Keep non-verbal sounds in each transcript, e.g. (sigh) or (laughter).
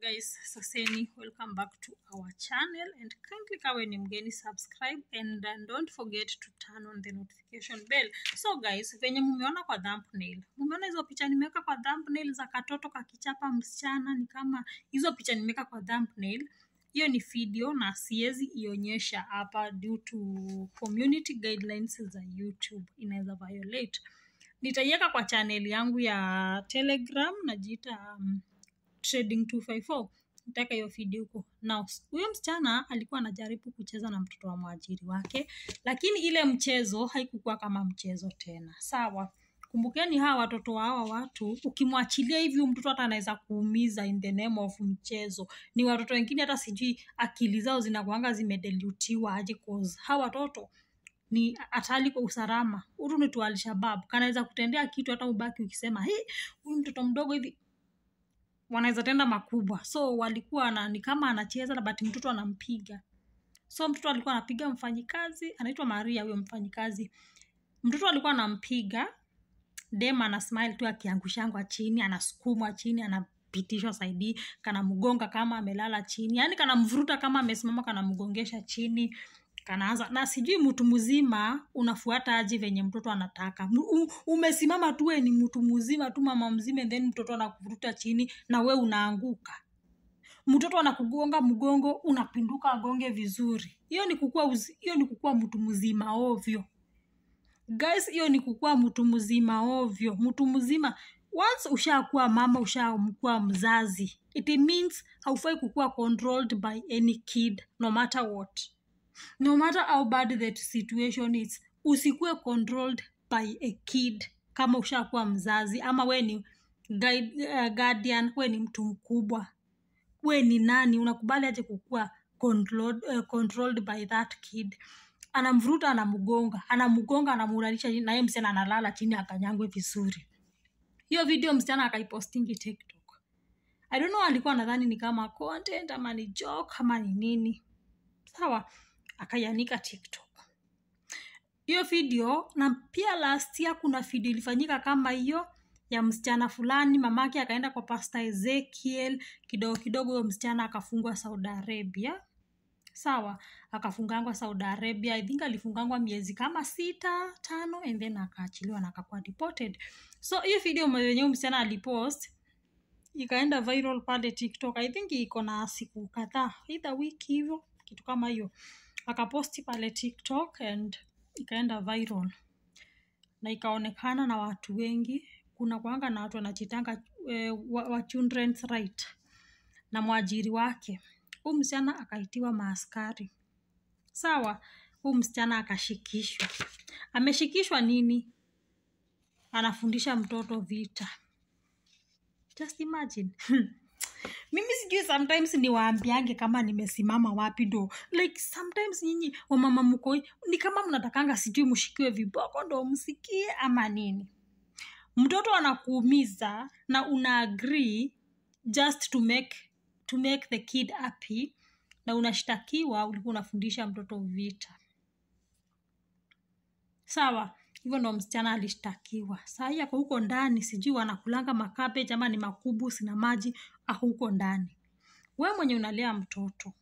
guys saseni welcome back to our channel and kindly kawe ni mgeni subscribe and uh, don't forget to turn on the notification bell so guys venye mumeona kwa thumbnail mumeona hizo picha nimeweka kwa thumbnail za katoto kakichapa msichana ni kama hizo picha nimeweka kwa thumbnail hiyo ni video na siwezi ionyesha hapa due to community guidelines za youtube inaweza violate nitaiweka kwa chaneli yangu ya telegram najiita um, trading 254 nataka hiyo fidi huko. na huyo msichana alikuwa anajaribu kucheza na mtoto wa mwajiri wake, lakini ile mchezo haikukuwa kama mchezo tena, sawa. Kumbukeni hawa watoto wa hawa watu, ukimwachilia hivi mtoto hata anaweza kuumiza in the name of mchezo. Ni watoto wengine hata sijui akili zao zinakuanga zimedelutiwa aje, cause hawa watoto ni hatali kwa usalama. Huyu ni tu Alshabab, kanaweza kutendea kitu hata ubaki ukisema, hii huyu mtoto mdogo hivi wanaweza tenda makubwa so walikuwa na, ni kama anacheza na bati mtoto anampiga so mtoto alikuwa anapiga mfanyikazi anaitwa maria huyo mfanyikazi mtoto alikuwa anampiga dem ana smile tu akiangushangwa chini anasukumwa chini anapitishwa saidi kanamgonga kama amelala chini yaani kanamvuruta kama amesimama kanamgongesha chini kanaanza na sijui mtu mzima unafuata aji venye mtoto anataka U, umesimama tu ni mtu mzima tu mama mzima then mtoto anakuvuruta chini na we unaanguka mtoto anakugonga mgongo unapinduka agonge vizuri hiyo ni kukua hiyo ni kukua mtu mzima ovyo guys hiyo ni kukua mtu mzima ovyo mtu mzima once ushakuwa mama ushakuwa mzazi it means haufai kukua controlled by any kid no matter what no matter how bad that situation is usikuwe controlled by a kid kama ushakuwa mzazi ama we ni guide, uh, guardian we ni mtu mkubwa we ni nani unakubali aje kukuwa controlled, uh, controlled by that kid anamvuruta anamgonga anamgonga anamuralisha naye msichana analala chini akanyangwe vizuri hiyo video msichana akaipostingi tiktok i don't know alikuwa nadhani ni kama content ama ni joke ama ni nini sawa akaianika TikTok hiyo video, na pia last year kuna video ilifanyika kama hiyo ya msichana fulani, mamake akaenda kwa Pastor Ezekiel, kidogo kidogo huyo msichana akafungwa Saudi Arabia. Sawa, akafungangwa Saudi Arabia. I think alifungangwa miezi kama sita tano, and then akaachiliwa na akakuwa deported. So hiyo video yenyewe msichana alipost ikaenda viral pale TikTok. I think iko na siku kadhaa, either wiki hivyo, kitu kama hiyo akaposti pale TikTok and ikaenda viral na ikaonekana na watu wengi. Kuna kwanga na watu wanachitanga eh, wa, wa children's right na mwajiri wake. huu msichana akaitiwa maaskari, sawa. huu msichana akashikishwa. Ameshikishwa nini? Anafundisha mtoto vita. Just imagine (laughs) mimi sijui sometimes niwaambiange kama nimesimama wapi ndo like sometimes nyinyi wamama mko ni kama mnatakanga sijui mshikiwe viboko ndo msikie ama nini mtoto anakuumiza na una agree just to make, to make the kid happy na unashtakiwa ulikuwa unafundisha mtoto vita sawa Hivyo ndo msichana alishtakiwa. Saa hii ako huko ndani, sijui wanakulanga makabeji ama ni makubu sina maji, ako huko ndani. We mwenye unalea mtoto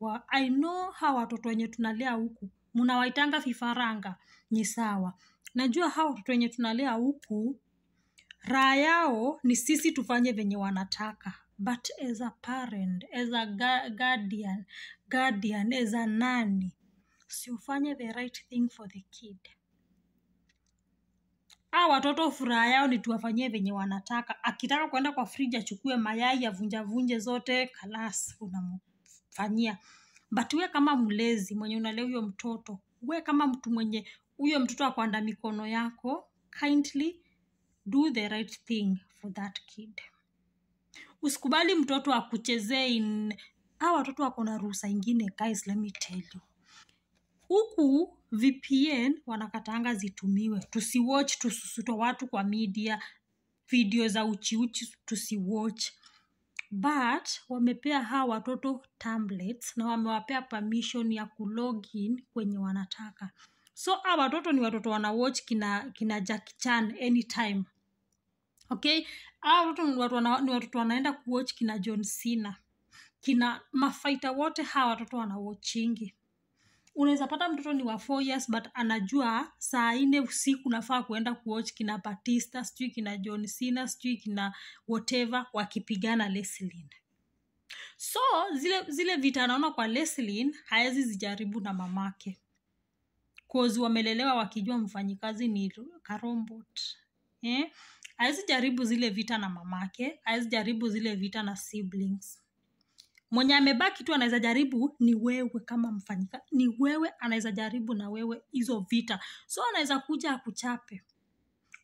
wa, I know hawa watoto wenye tunalea huku mnawaitanga vifaranga, ni sawa. Najua hawa watoto wenye tunalea huku raha yao ni sisi tufanye venye wanataka but as a parent, as a guardian, guardian as a nani, siufanye the right thing for the kid. Hawa watoto furaha yao ni tuwafanyie venye wanataka. Akitaka kwenda kwa fridge achukue mayai avunjavunje zote, kalas unamfanyia. But we kama mlezi mwenye unalea huyo mtoto, we kama mtu mwenye huyo mtoto akwanda mikono yako, kindly do the right thing for that kid. Usikubali mtoto akuchezee in hawa watoto wako na ruhusa ingine, guys, let me tell you huku VPN wanakatanga zitumiwe, tusiwatch tususutwa watu kwa media, video za uchiuchi tusiwatch but wamepea hawa watoto tablets na wamewapea permission ya kulogin kwenye wanataka so hawa watoto ni watoto wanawatch kina, kina Jackie Chan anytime okay hawa watoto ni watoto, wana, ni watoto wanaenda kuwatch kina John Cena kina mafaita wote hawa watoto wanawatchingi unaweza pata mtoto ni wa 4 years but anajua saa nne usiku nafaa kuenda kuwatch kina Batista sijui kina John Cena sijui kina whatever wakipigana Leslin. So zile zile vita anaona kwa Leslin hawezi zijaribu na mamake kozi wamelelewa wakijua mfanyikazi ni karombot eh? Hawezi jaribu zile vita na mamake, hawezi jaribu zile vita na siblings mwenye amebaki tu anaweza jaribu ni wewe kama mfanyika ni wewe anaweza jaribu na wewe hizo vita so anaweza kuja akuchape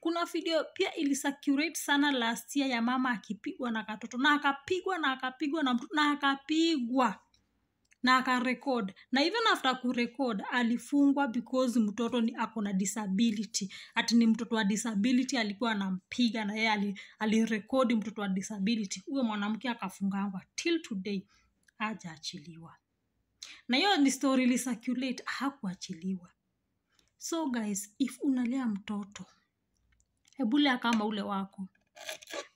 kuna video pia ilisacurate sana last year ya mama akipigwa na katoto na akapigwa na akapigwa na mtu na akapigwa na akarekod na even after kurekod alifungwa because mtoto ni ako na disability ati ni mtoto wa disability alikuwa anampiga na yeye alirekodi ali mtoto wa disability huyo mwanamke akafungangwa till today hajaachiliwa na hiyo ni story ilisirculate hakuachiliwa so guys if unalea mtoto lea kama ule wako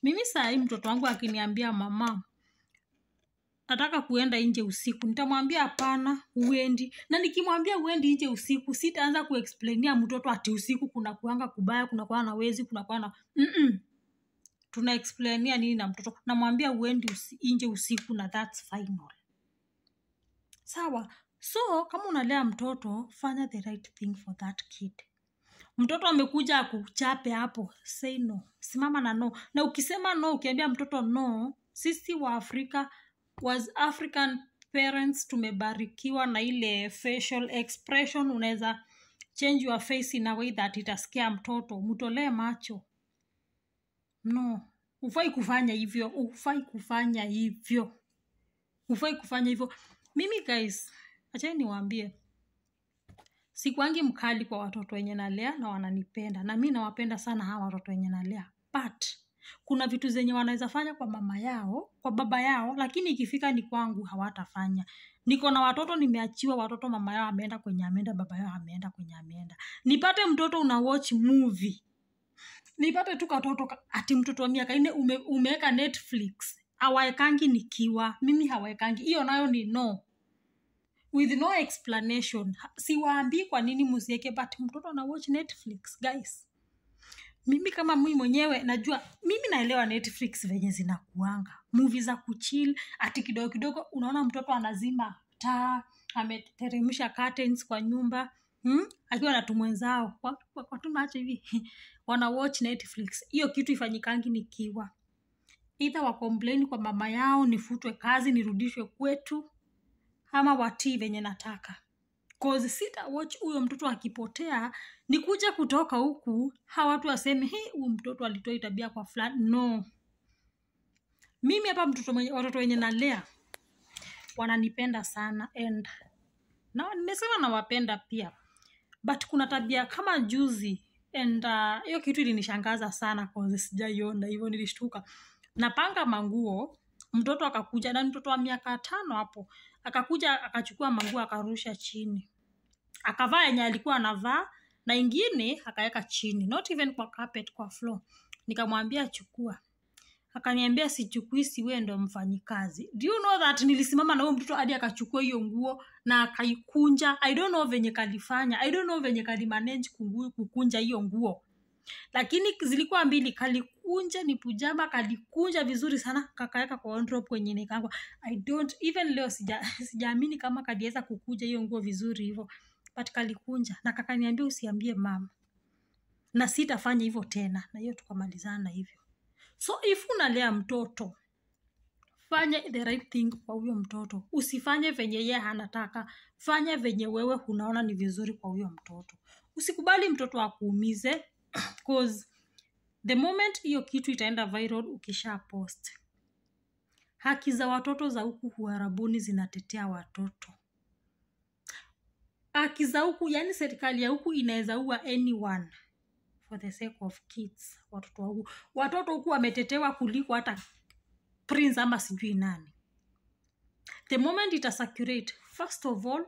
mimi sahii mtoto wangu akiniambia mama nataka kuenda nje usiku nitamwambia hapana uendi na nikimwambia uendi nje usiku sitaanza kuexplainia mtoto ati usiku kuna kuanga kubaya kuna kuanga na wezi kuna kuanga na Mm-mm. tuna explainia nini na mtoto namwambia uendi usi, nje usiku na that's final sawa so kama unalea mtoto fanya the right thing for that kid mtoto amekuja akuchape hapo say no simama na no na ukisema no ukiambia mtoto no sisi wa afrika was african parents tumebarikiwa na ile facial expression unaweza change your face in a way that itaskia mtoto mtolee macho no hufai kufanya hivyo hufai kufanya hivyo hufai kufanya hivyo mimi guys achai niwaambie sikuangi mkali kwa watoto wenye nalea na wananipenda na mi nawapenda sana hawa watoto wenye nalea but kuna vitu zenye wanaweza fanya kwa mama yao, kwa baba yao, lakini ikifika ni kwangu hawatafanya. Niko na watoto, nimeachiwa watoto, mama yao ameenda kwenye ameenda, baba yao ameenda kwenye ameenda. Nipate mtoto una watch movie, nipate tu katoto ati mtoto wa miaka ine ume, umeweka Netflix hawaekangi nikiwa mimi, hawaekangi hiyo nayo ni no with no explanation. Siwaambii kwa nini musieke, but mtoto ana watch Netflix guys mimi kama mwi mwenyewe najua mimi naelewa netflix venye zinakuanga muvi za kuchil ati kidogo kidogo unaona mtoto anazima taa ameteremsha curtains kwa nyumba hmm? akiwa na tumwenzao watumacho hivi (laughs) wana watch netflix hiyo kitu ifanyikangi nikiwa idha wakomplaini kwa mama yao nifutwe kazi nirudishwe kwetu ama watii venye nataka cause sita watch huyo mtoto akipotea ni kuja kutoka huku hawa watu waseme hii huyu mtoto alitoa tabia kwa fulani no mimi hapa mtoto mwenye, watoto wenye nalea wananipenda sana and na nimesema nawapenda pia but kuna tabia kama juzi and uh, hiyo uh, kitu ilinishangaza sana cause sijaiona hivyo nilishtuka napanga manguo mtoto akakuja na mtoto wa miaka tano hapo akakuja akachukua manguo akarusha chini akavaa yenye alikuwa anavaa na ingine akaweka chini not even kwa carpet, kwa floor nikamwambia chukua akaniambia sichukui si wewe ndo mfanyikazi do you know that nilisimama na huyo mtoto hadi akachukua hiyo nguo na akaikunja i don't know venye kalifanya i don't know venye kalimanage kukunja hiyo nguo lakini zilikuwa mbili kalikunja ni pujama kalikunja vizuri sana kakaweka kwa wardrobe kwenye nikangwa i don't even leo (laughs) sijaamini sija kama kaliweza kukunja hiyo nguo vizuri hivyo but kalikunja na kakaniambia usiambie mama na sitafanya hivyo tena, na hiyo tukamalizana hivyo. So if unalea mtoto fanya the right thing kwa huyo mtoto, usifanye venye ye anataka. Fanya venye wewe unaona ni vizuri kwa huyo mtoto. Usikubali mtoto akuumize (clears throat) cause the moment hiyo kitu itaenda viral ukisha post. Haki za watoto za huku huarabuni zinatetea watoto haki za huku yani serikali ya huku inaweza ua anyone for the sake of kids watoto huku watoto huku wametetewa kuliko hata prince ama sijui nani the moment itasacurate first of all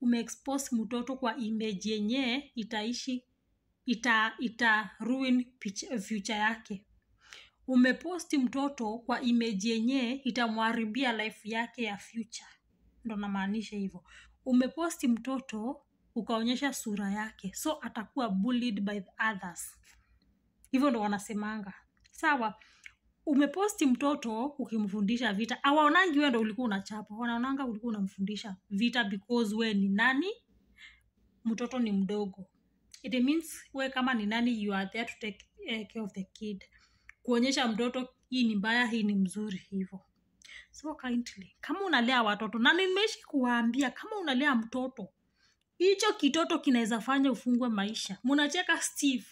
umeexpose mtoto kwa image yenyee itaishi ita, ita ruin future yake umeposti mtoto kwa image yenyee itamwharibia life yake ya future ndo namaanisha hivyo umeposti mtoto ukaonyesha sura yake, so atakuwa bullied by others. Hivyo ndo wanasemanga sawa. Umeposti mtoto ukimfundisha vita, awaonangi wewe ndo ulikuwa unachapa, wanaonanga ulikuwa unamfundisha vita because we ni nani, mtoto ni mdogo. It means we kama ni nani, you are there to take eh, care of the kid, kuonyesha mtoto hii ni mbaya, hii ni mzuri, hivyo so kindly kama unalea watoto na nimeishi kuwaambia kama unalea mtoto hicho kitoto kinaweza fanya ufungwe maisha munacheka steve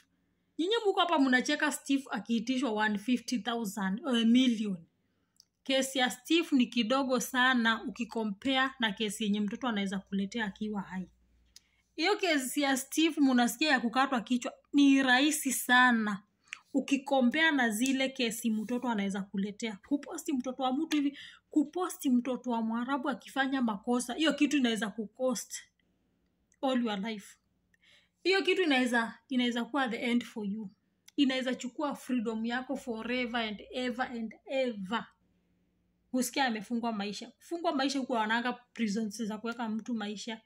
nyinyi muko hapa munacheka steve akiitishwa 150000 uh, eh, million kesi ya steve ni kidogo sana ukikompea na kesi yenye mtoto anaweza kuletea akiwa hai hiyo kesi ya steve munasikia ya kukatwa kichwa ni rahisi sana ukikombea na zile kesi mtoto anaweza kuletea kuposti mtoto wa mtu hivi kuposti mtoto wa mwarabu akifanya makosa hiyo kitu inaweza kucost all your life hiyo kitu inaweza inaweza kuwa the end for you inaweza chukua freedom yako forever and ever and ever husikia amefungwa maisha kufungwa maisha huku wanaanga prisons za kuweka mtu maisha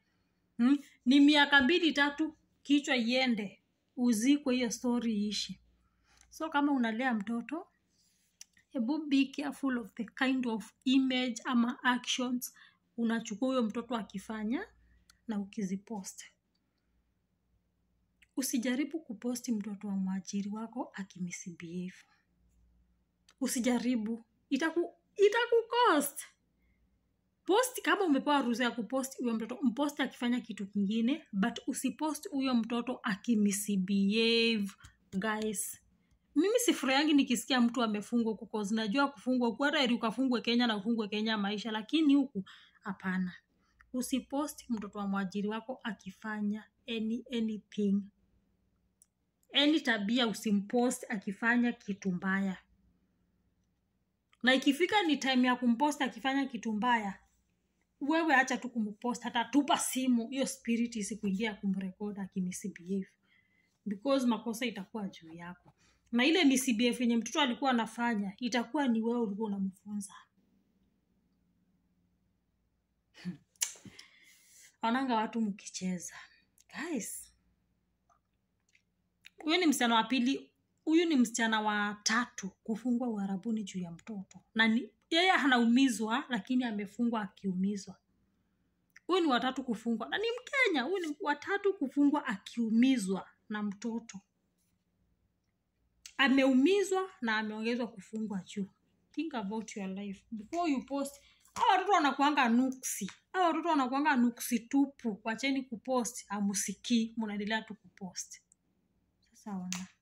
hmm? ni miaka mbili tatu kichwa iende uzikwe hiyo stori iishi So kama unalea mtoto, hebu be careful of the kind of image ama actions unachukua huyo mtoto akifanya na ukizipost. Usijaribu kuposti mtoto wa mwajiri wako akimisbehave. Usijaribu, itaku itakukost. Post kama umepewa ruhusa ya kupost huyo mtoto, mpost akifanya kitu kingine, but usipost huyo mtoto akimisbehave guys mimi yangi nikisikia mtu amefungwa huku najua kufungwa huku hata eri ukafungwe kenya na ufungwe kenya maisha lakini huku hapana usiposti mtoto wa mwajiri wako akifanya any, anything any tabia usimpost akifanya kitu mbaya na ikifika ni time ya kumposti akifanya kitu mbaya wewe acha tu kumpost hata tupa simu hiyo spirit isikuingia kumrekod akimisbehave because makosa itakuwa juu yako na ile misbf yenye mtoto alikuwa anafanya itakuwa ni wewe ulikuwa unamfunza hmm. wananga watu mkicheza guys huyu ni msichana wa pili huyu ni msichana wa tatu kufungwa uharabuni juu ya mtoto na ni, yeye anaumizwa lakini amefungwa akiumizwa huyu ni watatu kufungwa na ni mkenya huyu ni watatu kufungwa akiumizwa na mtoto ameumizwa na ameongezwa kufungwa juu. Think about your life before you post. Hawa watoto wanakuanga nuksi, hawa watoto wanakuanga nuksi tupu. Wacheni kupost, amusikii, munaendelea tu kupost. Sasa ona.